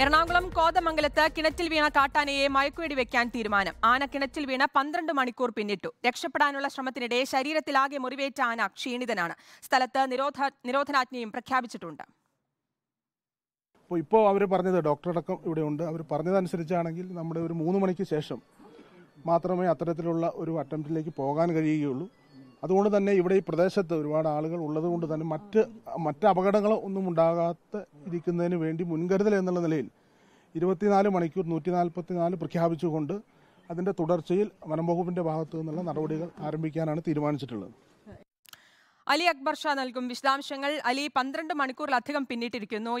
എറണാകുളം കോതമംഗലത്ത് കിണറ്റിൽ വീണ കാട്ടാനയെ മയക്കുവെടി വെക്കാൻ തീരുമാനം ആന കിണറ്റിൽ വീണ പന്ത്രണ്ട് മണിക്കൂർ പിന്നിട്ടു രക്ഷപ്പെടാനുള്ള ശ്രമത്തിനിടെ ശരീരത്തിലാകെ മുറിവേറ്റ ആന ക്ഷീണിതനാണ് സ്ഥലത്ത് നിരോധനാജ്ഞയും പ്രഖ്യാപിച്ചിട്ടുണ്ട് ഇപ്പോൾ അവർ പറഞ്ഞത് ഡോക്ടറടക്കം ഇവിടെ ഉണ്ട് അവർ പറഞ്ഞതനുസരിച്ചാണെങ്കിൽ നമ്മുടെ ഒരു മൂന്ന് മണിക്ക് ശേഷം മാത്രമേ അത്തരത്തിലുള്ള ഒരു അറ്റംപ്റ്റിലേക്ക് പോകാൻ കഴിയുകയുള്ളൂ അതുകൊണ്ട് തന്നെ ഇവിടെ ഈ പ്രദേശത്ത് ഒരുപാട് ആളുകൾ ഉള്ളതുകൊണ്ട് തന്നെ മറ്റ് മറ്റ് അപകടങ്ങൾ ഒന്നും ഉണ്ടാകാത്ത ഇരിക്കുന്നതിന് വേണ്ടി മുൻകരുതൽ എന്നുള്ള നിലയിൽ ഇരുപത്തിനാല് മണിക്കൂർ നൂറ്റി നാല് പ്രഖ്യാപിച്ചുകൊണ്ട് അതിന്റെ തുടർച്ചയിൽ വനംവകുപ്പിന്റെ ഭാഗത്തു നിന്നുള്ള നടപടികൾ ആരംഭിക്കാനാണ് തീരുമാനിച്ചിട്ടുള്ളത് അലി അക്ബർ ഷാ നൽകും വിശദാംശങ്ങൾ അലി പന്ത്രണ്ട് മണിക്കൂറിലധികം പിന്നിട്ടിരിക്കുന്നു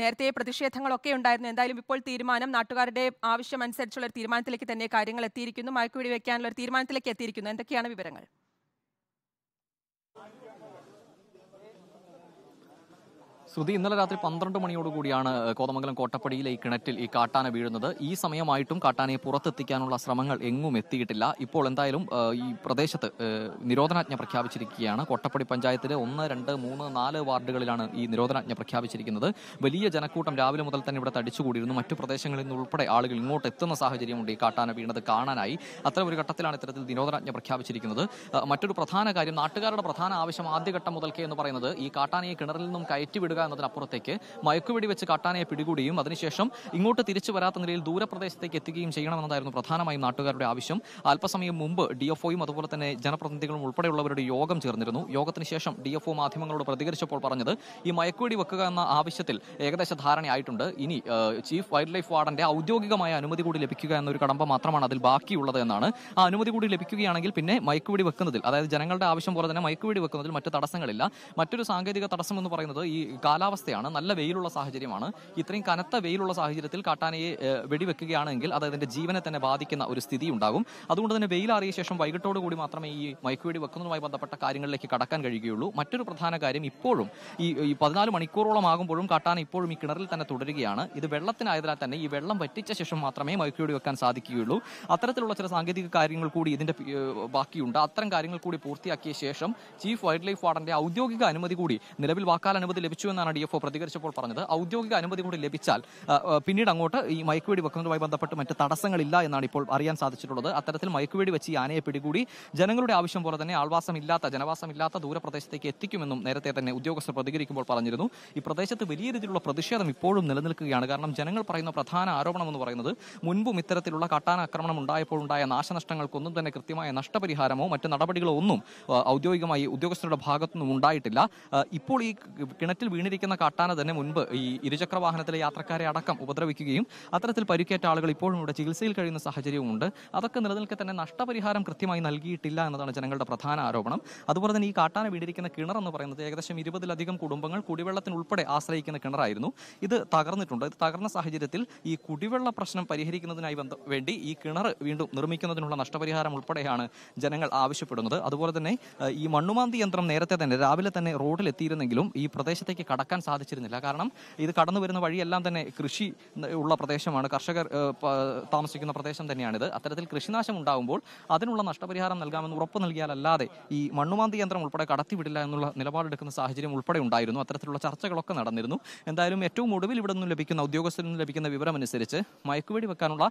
നേരത്തെ പ്രതിഷേധങ്ങളൊക്കെ ഉണ്ടായിരുന്നു എന്തായാലും ഇപ്പോൾ തീരുമാനം നാട്ടുകാരുടെ ആവശ്യം അനുസരിച്ചുള്ള ഒരു തീരുമാനത്തിലേക്ക് തന്നെ കാര്യങ്ങൾ എത്തിയിരിക്കുന്നു മയക്കുപിടി വയ്ക്കാനുള്ള ഒരു തീരുമാനത്തിലേക്ക് എത്തിയിരിക്കുന്നു എന്തൊക്കെയാണ് വിവരങ്ങൾ ശ്രുതി ഇന്നലെ രാത്രി പന്ത്രണ്ട് മണിയോടുകൂടിയാണ് കോതമംഗലം കോട്ടപ്പടിയിലെ ഈ കിണറ്റിൽ ഈ കാട്ടാന വീഴുന്നത് ഈ സമയമായിട്ടും കാട്ടാനയെ പുറത്തെത്തിക്കാനുള്ള ശ്രമങ്ങൾ എങ്ങും എത്തിയിട്ടില്ല ഇപ്പോൾ എന്തായാലും ഈ പ്രദേശത്ത് നിരോധനാജ്ഞ പ്രഖ്യാപിച്ചിരിക്കുകയാണ് കോട്ടപ്പടി പഞ്ചായത്തിലെ ഒന്ന് രണ്ട് മൂന്ന് നാല് വാർഡുകളിലാണ് ഈ നിരോധനാജ്ഞ പ്രഖ്യാപിച്ചിരിക്കുന്നത് വലിയ ജനക്കൂട്ടം രാവിലെ മുതൽ തന്നെ ഇവിടെ തടിച്ചുകൂടിയിരുന്നു മറ്റു പ്രദേശങ്ങളിൽ നിന്നുൾപ്പെടെ ആളുകൾ ഇങ്ങോട്ട് എത്തുന്ന സാഹചര്യമുണ്ട് ഈ കാട്ടാന വീണത് കാണാനായി അത്തരം ഒരു ഘട്ടത്തിലാണ് ഇത്തരത്തിൽ നിരോധനാജ്ഞ പ്രഖ്യാപിച്ചിരിക്കുന്നത് മറ്റൊരു പ്രധാന കാര്യം നാട്ടുകാരുടെ പ്രധാന ആവശ്യം ആദ്യഘട്ടം മുതൽക്കേ എന്ന് പറയുന്നത് ഈ കാട്ടാനയെ കിണറിൽ നിന്നും കയറ്റിവിടുക എന്നതിനപ്പുറത്തേക്ക് മയക്കുവെടി വെച്ച് കാട്ടാനയെ പിടികൂടിയും അതിനുശേഷം ഇങ്ങോട്ട് തിരിച്ചു വരാത്ത നിലയിൽ ദൂരപ്രദേശത്തേക്ക് എത്തുകയും ചെയ്യണമെന്നതായിരുന്നു പ്രധാനമായും നാട്ടുകാരുടെ ആവശ്യം അല്പസമയം മുമ്പ് ഡി അതുപോലെ തന്നെ ജനപ്രതിനിധികളും ഉൾപ്പെടെയുള്ളവരുടെ യോഗം ചേർന്നിരുന്നു യോഗത്തിന് ശേഷം ഡി മാധ്യമങ്ങളോട് പ്രതികരിച്ചപ്പോൾ പറഞ്ഞത് ഈ മയക്കുവെടി വെക്കുക എന്ന ആവശ്യത്തിൽ ഏകദേശ ധാരണയായിട്ടുണ്ട് ഇനി ചീഫ് വൈൽഡ് ലൈഫ് വാർഡന്റെ ഔദ്യോഗികമായ അനുമതി കൂടി ലഭിക്കുക എന്നൊരു കടമ്പ മാത്രമാണ് അതിൽ ബാക്കിയുള്ളത് എന്നാണ് ആ അനുമതി കൂടി ലഭിക്കുകയാണെങ്കിൽ പിന്നെ മയക്കുവെടി വെക്കുന്നതിൽ അതായത് ജനങ്ങളുടെ ആവശ്യം പോലെ തന്നെ മയക്കുവെടി വെക്കുന്നതിൽ മറ്റ് തടസ്സങ്ങളില്ല മറ്റൊരു സാങ്കേതിക തടസ്സം എന്ന് പറയുന്നത് ഈ കാലാവസ്ഥയാണ് നല്ല വെയിലുള്ള സാഹചര്യമാണ് ഇത്രയും കനത്ത വെയിലുള്ള സാഹചര്യത്തിൽ കാട്ടാനയെ വെടിവെക്കുകയാണെങ്കിൽ അത് അതിന്റെ ജീവനെ തന്നെ ബാധിക്കുന്ന ഒരു സ്ഥിതി ഉണ്ടാകും അതുകൊണ്ട് തന്നെ വെയിലാറിയ ശേഷം കൂടി മാത്രമേ ഈ മയക്കുവെടി വെക്കുന്നതുമായി ബന്ധപ്പെട്ട കാര്യങ്ങളിലേക്ക് കടക്കാൻ കഴിയുകയുള്ളൂ മറ്റൊരു പ്രധാന കാര്യം ഇപ്പോഴും ഈ പതിനാല് മണിക്കൂറോളം ആകുമ്പോഴും കാട്ടാന ഇപ്പോഴും ഈ കിണറിൽ തന്നെ തുടരുകയാണ് ഇത് വെള്ളത്തിനായതിനാൽ തന്നെ ഈ വെള്ളം വറ്റിച്ച ശേഷം മാത്രമേ മയക്കുവെടി വെക്കാൻ സാധിക്കുകയുള്ളൂ അത്തരത്തിലുള്ള ചില സാങ്കേതിക കാര്യങ്ങൾ കൂടി ഇതിന്റെ ബാക്കിയുണ്ട് അത്തരം കാര്യങ്ങൾ കൂടി പൂർത്തിയാക്കിയ ശേഷം ചീഫ് വൈൽഡ് ലൈഫ് വാർഡന്റെ ഔദ്യോഗിക അനുമതി കൂടി നിലവിൽ വാക്കാൽ അനുമതി ലഭിച്ചു എന്ന എന്നാണ് ഡി എഫ് ഒ പ്രതികരിച്ചപ്പോൾ പറഞ്ഞത് ഔദ്യോഗിക അനുമതി കൂടി ലഭിച്ചാൽ പിന്നീട് അങ്ങോട്ട് ഈ മയക്കുവേടി വെക്കുന്നതുമായി ബന്ധപ്പെട്ട് മറ്റ് തടസ്സങ്ങളില്ല എന്നാണ് ഇപ്പോൾ അറിയാൻ സാധിച്ചിട്ടുള്ളത് അത്തരത്തിൽ മയക്കുവേടി വെച്ച് ഈ ആനയെ പിടികൂടി ജനങ്ങളുടെ ആവശ്യം പോലെ തന്നെ ആൾവാസമില്ലാത്ത ജനവാസമില്ലാത്ത ദൂരപ്രദേശത്തേക്ക് എത്തിക്കുമെന്നും നേരത്തെ തന്നെ ഉദ്യോഗസ്ഥർ പ്രതികരിക്കുമ്പോൾ പറഞ്ഞിരുന്നു ഈ പ്രദേശത്ത് വലിയ രീതിയിലുള്ള പ്രതിഷേധം ഇപ്പോഴും നിലനിൽക്കുകയാണ് കാരണം ജനങ്ങൾ പറയുന്ന പ്രധാന ആരോപണം എന്ന് പറയുന്നത് മുൻപും ഇത്തരത്തിലുള്ള കട്ടാന ആക്രമണം ഉണ്ടായ നാശനഷ്ടങ്ങൾക്കൊന്നും തന്നെ കൃത്യമായ നഷ്ടപരിഹാരമോ മറ്റ് നടപടികളോ ഒന്നും ഔദ്യോഗികമായി ഉദ്യോഗസ്ഥരുടെ ഭാഗത്തുനിന്നും ഉണ്ടായിട്ടില്ല ഇപ്പോൾ ഈ കിണറ്റിൽ വീണി കാത്തിരിക്കുന്ന കാട്ടാന തന്നെ മുൻപ് ഈ ഇരുചക്ര വാഹനത്തിലെ യാത്രക്കാരെ അടക്കം ഉപദ്രവിക്കുകയും അത്തരത്തിൽ പരിക്കേറ്റ ആളുകൾ ഇപ്പോഴും ഇവിടെ ചികിത്സയിൽ കഴിയുന്ന ഉണ്ട് അതൊക്കെ നിലനിൽക്കെ തന്നെ നഷ്ടപരിഹാരം കൃത്യമായി നൽകിയിട്ടില്ല എന്നതാണ് ജനങ്ങളുടെ പ്രധാന ആരോപണം അതുപോലെ തന്നെ ഈ കാട്ടാന വീടിരിക്കുന്ന കിണർ എന്ന് പറയുന്നത് ഏകദേശം ഇരുപതിലധികം കുടുംബങ്ങൾ കുടിവെള്ളത്തിനുൾപ്പെടെ ആശ്രയിക്കുന്ന കിണറായിരുന്നു ഇത് തകർന്നിട്ടുണ്ട് ഇത് തകർന്ന സാഹചര്യത്തിൽ ഈ കുടിവെള്ള പ്രശ്നം പരിഹരിക്കുന്നതിനായി വേണ്ടി ഈ കിണർ വീണ്ടും നിർമ്മിക്കുന്നതിനുള്ള നഷ്ടപരിഹാരം ഉൾപ്പെടെയാണ് ജനങ്ങൾ ആവശ്യപ്പെടുന്നത് അതുപോലെ തന്നെ ഈ മണ്ണുമാന്തി യന്ത്രം നേരത്തെ തന്നെ രാവിലെ തന്നെ റോഡിലെത്തിയിരുന്നെങ്കിലും ഈ പ്രദേശത്തേക്ക് കട കടക്കാൻ സാധിച്ചിരുന്നില്ല കാരണം ഇത് കടന്നു വരുന്ന വഴിയെല്ലാം തന്നെ കൃഷി ഉള്ള പ്രദേശമാണ് കർഷകർ താമസിക്കുന്ന പ്രദേശം തന്നെയാണിത് അത്തരത്തിൽ കൃഷിനാശം ഉണ്ടാകുമ്പോൾ അതിനുള്ള നഷ്ടപരിഹാരം നൽകാമെന്ന് ഉറപ്പ് നൽകിയാലല്ലാതെ ഈ മണ്ണുമാന്തി യന്ത്രം ഉൾപ്പെടെ കടത്തിവിടില്ല എന്നുള്ള നിലപാടെടുക്കുന്ന സാഹചര്യം ഉൾപ്പെടെ ഉണ്ടായിരുന്നു അത്തരത്തിലുള്ള ചർച്ചകളൊക്കെ നടന്നിരുന്നു എന്തായാലും ഏറ്റവും ഒടുവിൽ ഇവിടെ നിന്ന് ലഭിക്കുന്ന ഉദ്യോഗസ്ഥരിൽ നിന്ന് ലഭിക്കുന്ന വിവരമനുസരിച്ച് മയക്കുവെടി വെക്കാനുള്ള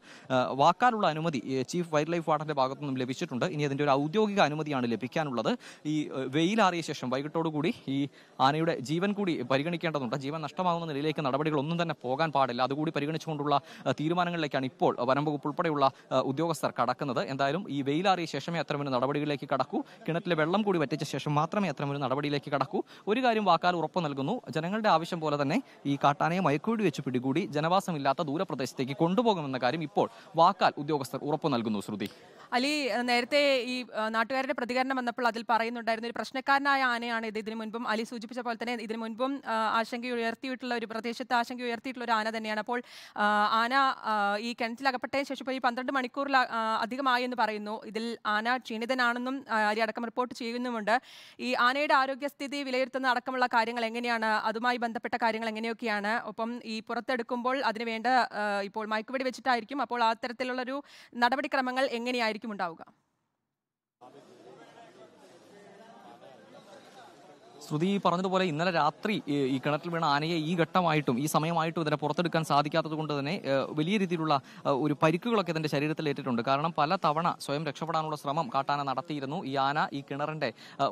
വാക്കാലുള്ള അനുമതി ചീഫ് വൈൽഡ് ലൈഫ് വാർഡിന്റെ ഭാഗത്തു നിന്നും ലഭിച്ചിട്ടുണ്ട് ഇനി അതിൻ്റെ ഒരു ഔദ്യോഗിക അനുമതിയാണ് ലഭിക്കാനുള്ളത് ഈ വെയിലാറിയ ശേഷം വൈകിട്ടോടുകൂടി ഈ ആനയുടെ ജീവൻ കൂടി പരി പരിഗണിക്കേണ്ടതുണ്ട് ജീവൻ നഷ്ടമാകുന്ന നിലയിലേക്ക് നടപടികളൊന്നും തന്നെ പോകാൻ പാടില്ല അതുകൂടി പരിഗണിച്ചുകൊണ്ടുള്ള തീരുമാനങ്ങളിലേക്കാണ് ഇപ്പോൾ വനം വകുപ്പ് ഉൾപ്പെടെയുള്ള ഉദ്യോഗസ്ഥർ കടക്കുന്നത് എന്തായാലും ഈ വെയിലാറിയ ശേഷമേ അത്തരമൊരു നടപടികളിലേക്ക് കടക്കൂ കിണറ്റിലെ വെള്ളം കൂടി വറ്റിച്ച ശേഷം മാത്രമേ അത്തരമൊരു നടപടിയിലേക്ക് കടക്കൂ ഒരു കാര്യം വാക്കാൽ ഉറപ്പ് നൽകുന്നു ജനങ്ങളുടെ ആവശ്യം പോലെ തന്നെ ഈ കാട്ടാനയെ മയക്കൂടി വെച്ച് പിടികൂടി ജനവാസമില്ലാത്ത ദൂരപ്രദേശത്തേക്ക് കൊണ്ടുപോകുമെന്ന കാര്യം ഇപ്പോൾ വാക്കാൽ ഉദ്യോഗസ്ഥർ ഉറപ്പ് നൽകുന്നു ശ്രുതി അലി നേരത്തെ ഈ നാട്ടുകാരുടെ പ്രതികരണം വന്നപ്പോൾ അതിൽ പറയുന്നുണ്ടായിരുന്നു ഒരു പ്രശ്നക്കാരനായ ആനയാണ് ഇത് ഇതിനു മുൻപും അലി സൂചിപ്പിച്ച പോലെ തന്നെ ഇതിനു മുൻപും ആശങ്ക ഉയർത്തിയിട്ടുള്ള ഒരു പ്രദേശത്ത് ആശങ്ക ഉയർത്തിയിട്ടുള്ള ഒരു ആന തന്നെയാണ് അപ്പോൾ ആന ഈ അകപ്പെട്ടതിന് ശേഷം ഇപ്പോൾ ഈ പന്ത്രണ്ട് മണിക്കൂറിൽ അധികമായി എന്ന് പറയുന്നു ഇതിൽ ആന ക്ഷീണിതനാണെന്നും അരി അടക്കം റിപ്പോർട്ട് ചെയ്യുന്നുമുണ്ട് ഈ ആനയുടെ ആരോഗ്യസ്ഥിതി വിലയിരുത്തുന്ന അടക്കമുള്ള കാര്യങ്ങൾ എങ്ങനെയാണ് അതുമായി ബന്ധപ്പെട്ട കാര്യങ്ങൾ എങ്ങനെയൊക്കെയാണ് ഒപ്പം ഈ പുറത്തെടുക്കുമ്പോൾ അതിനുവേണ്ട ഇപ്പോൾ മയക്കുവെടി വെച്ചിട്ടായിരിക്കും അപ്പോൾ അത്തരത്തിലുള്ളൊരു നടപടിക്രമങ്ങൾ എങ്ങനെയായിരിക്കും यूनिवर्सिटी मुंडाउगा ശ്രുതി പറഞ്ഞതുപോലെ ഇന്നലെ രാത്രി ഈ കിണറ്റിൽ വീണ ആനയെ ഈ ഘട്ടമായിട്ടും ഈ സമയമായിട്ടും ഇതിനെ പുറത്തെടുക്കാൻ സാധിക്കാത്തത് കൊണ്ട് തന്നെ വലിയ രീതിയിലുള്ള ഒരു പരിക്കുകളൊക്കെ ഇതിന്റെ ശരീരത്തിൽ ഏറ്റിട്ടുണ്ട് കാരണം പല തവണ സ്വയം രക്ഷപ്പെടാനുള്ള ശ്രമം കാട്ടാന നടത്തിയിരുന്നു ഈ ആന ഈ കിണറിന്റെ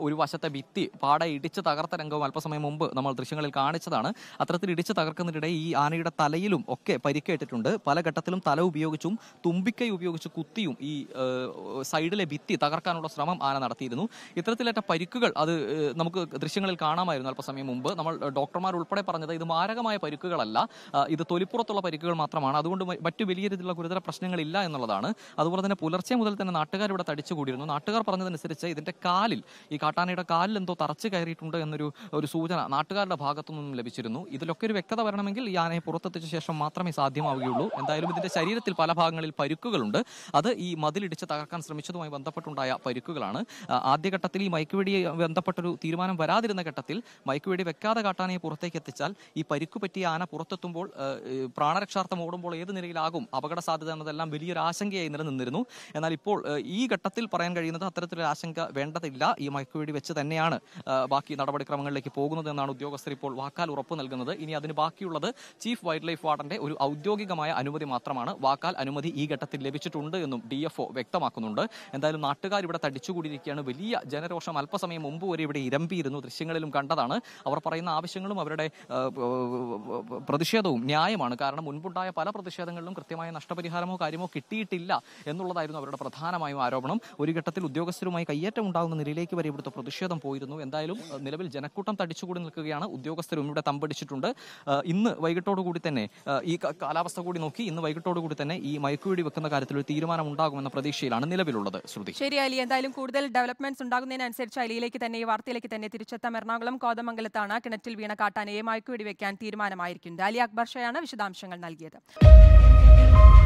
ഒരു വശത്തെ ഭിത്തി പാടെ ഇടിച്ച് തകർത്ത രംഗവും അല്പസമയം മുമ്പ് നമ്മൾ ദൃശ്യങ്ങളിൽ കാണിച്ചതാണ് അത്തരത്തിൽ ഇടിച്ച് തകർക്കുന്നതിനിടെ ഈ ആനയുടെ തലയിലും ഒക്കെ പരിക്കേറ്റിട്ടുണ്ട് പല ഘട്ടത്തിലും തല ഉപയോഗിച്ചും തുമ്പിക്കൈ ഉപയോഗിച്ച് കുത്തിയും ഈ സൈഡിലെ ഭിത്തി തകർക്കാനുള്ള ശ്രമം ആന നടത്തിയിരുന്നു ഇത്തരത്തിലേറ്റ പരിക്കുകൾ അത് നമുക്ക് ദൃശ്യങ്ങൾ മാധ്യമങ്ങളിൽ കാണാമായിരുന്നു അല്പസമയം മുമ്പ് നമ്മൾ ഡോക്ടർമാർ ഉൾപ്പെടെ പറഞ്ഞത് ഇത് മാരകമായ പരിക്കുകളല്ല ഇത് തൊലിപ്പുറത്തുള്ള പരിക്കുകൾ മാത്രമാണ് അതുകൊണ്ട് മറ്റു വലിയ രീതിയിലുള്ള ഗുരുതര പ്രശ്നങ്ങളില്ല എന്നുള്ളതാണ് അതുപോലെ തന്നെ പുലർച്ചെ മുതൽ തന്നെ നാട്ടുകാർ ഇവിടെ തടിച്ചുകൂടിയിരുന്നു നാട്ടുകാർ പറഞ്ഞതനുസരിച്ച് ഇതിന്റെ കാലിൽ ഈ കാട്ടാനയുടെ കാലിൽ എന്തോ തറച്ച് കയറിയിട്ടുണ്ട് എന്നൊരു ഒരു സൂചന നാട്ടുകാരുടെ ഭാഗത്തു നിന്നും ലഭിച്ചിരുന്നു ഇതിലൊക്കെ ഒരു വ്യക്തത വരണമെങ്കിൽ ഈ ആനയെ പുറത്തെത്തിച്ച ശേഷം മാത്രമേ സാധ്യമാവുകയുള്ളൂ എന്തായാലും ഇതിന്റെ ശരീരത്തിൽ പല ഭാഗങ്ങളിൽ പരുക്കുകളുണ്ട് അത് ഈ മതിലിടിച്ച് തകർക്കാൻ ശ്രമിച്ചതുമായി ബന്ധപ്പെട്ടുണ്ടായ പരുക്കുകളാണ് ആദ്യഘട്ടത്തിൽ ഈ മയക്കുവെടിയെ ബന്ധപ്പെട്ടൊരു തീരുമാനം വരാതിരുന്നു തുറന്നിരുന്ന ഘട്ടത്തിൽ മയക്കുവെടി വെക്കാതെ കാട്ടാനയെ പുറത്തേക്ക് എത്തിച്ചാൽ ഈ പരിക്കു പറ്റിയ ആന പുറത്തെത്തുമ്പോൾ പ്രാണരക്ഷാർത്ഥം ഓടുമ്പോൾ ഏത് നിലയിലാകും അപകട സാധ്യത എന്നതെല്ലാം വലിയൊരു ആശങ്കയായി നിലനിന്നിരുന്നു എന്നാൽ ഇപ്പോൾ ഈ ഘട്ടത്തിൽ പറയാൻ കഴിയുന്നത് അത്തരത്തിലൊരു ആശങ്ക വേണ്ടതില്ല ഈ മയക്കുവെടി വെച്ച് തന്നെയാണ് ബാക്കി നടപടിക്രമങ്ങളിലേക്ക് പോകുന്നത് എന്നാണ് ഉദ്യോഗസ്ഥർ ഇപ്പോൾ വാക്കാൽ ഉറപ്പ് നൽകുന്നത് ഇനി അതിന് ബാക്കിയുള്ളത് ചീഫ് വൈൽഡ് ലൈഫ് വാർഡന്റെ ഒരു ഔദ്യോഗികമായ അനുമതി മാത്രമാണ് വാക്കാൽ അനുമതി ഈ ഘട്ടത്തിൽ ലഭിച്ചിട്ടുണ്ട് എന്നും ഡി എഫ് വ്യക്തമാക്കുന്നുണ്ട് എന്തായാലും നാട്ടുകാർ ഇവിടെ തടിച്ചുകൂടിയിരിക്കുകയാണ് വലിയ ജനരോഷം അല്പസമയം മുമ്പ് വരെ ഇവിടെ ഇരമ്പിയിരുന്നു ദൃശ്യം ആവശ്യങ്ങളിലും കണ്ടതാണ് അവർ പറയുന്ന ആവശ്യങ്ങളും അവരുടെ പ്രതിഷേധവും ന്യായമാണ് കാരണം മുൻപുണ്ടായ പല പ്രതിഷേധങ്ങളിലും കൃത്യമായ നഷ്ടപരിഹാരമോ കാര്യമോ കിട്ടിയിട്ടില്ല എന്നുള്ളതായിരുന്നു അവരുടെ പ്രധാനമായും ആരോപണം ഒരു ഘട്ടത്തിൽ ഉദ്യോഗസ്ഥരുമായി കയ്യേറ്റം ഉണ്ടാകുന്ന നിലയിലേക്ക് വരെ ഇവിടുത്തെ പ്രതിഷേധം പോയിരുന്നു എന്തായാലും നിലവിൽ ജനക്കൂട്ടം തടിച്ചുകൂടി നിൽക്കുകയാണ് ഉദ്യോഗസ്ഥരും ഇവിടെ തമ്പടിച്ചിട്ടുണ്ട് ഇന്ന് വൈകിട്ടോടുകൂടി തന്നെ ഈ കാലാവസ്ഥ കൂടി നോക്കി ഇന്ന് വൈകിട്ടോടുകൂടി തന്നെ ഈ മയക്കുവെടി വെക്കുന്ന കാര്യത്തിൽ ഒരു തീരുമാനം ഉണ്ടാകുമെന്ന പ്രതീക്ഷയിലാണ് നിലവിലുള്ളത് ശ്രുതി ശരി അലി എന്തായാലും കൂടുതൽ ഡെവലപ്മെന്റ്സ് ഉണ്ടാകുന്നതിനനുസരിച്ച് അലിയിലേക്ക് തന്നെ ഈ വാർത്തയിലേക്ക് തന്നെ തിരിച്ചെത്താം ദിവസം എറണാകുളം കോതമംഗലത്താണ് കിണറ്റിൽ വീണ കാട്ടാനയെ മയക്കുവെടി വെക്കാൻ തീരുമാനമായിരിക്കുന്നത് അലി അക്ബർ ഷയാണ് വിശദാംശങ്ങൾ നൽകിയത്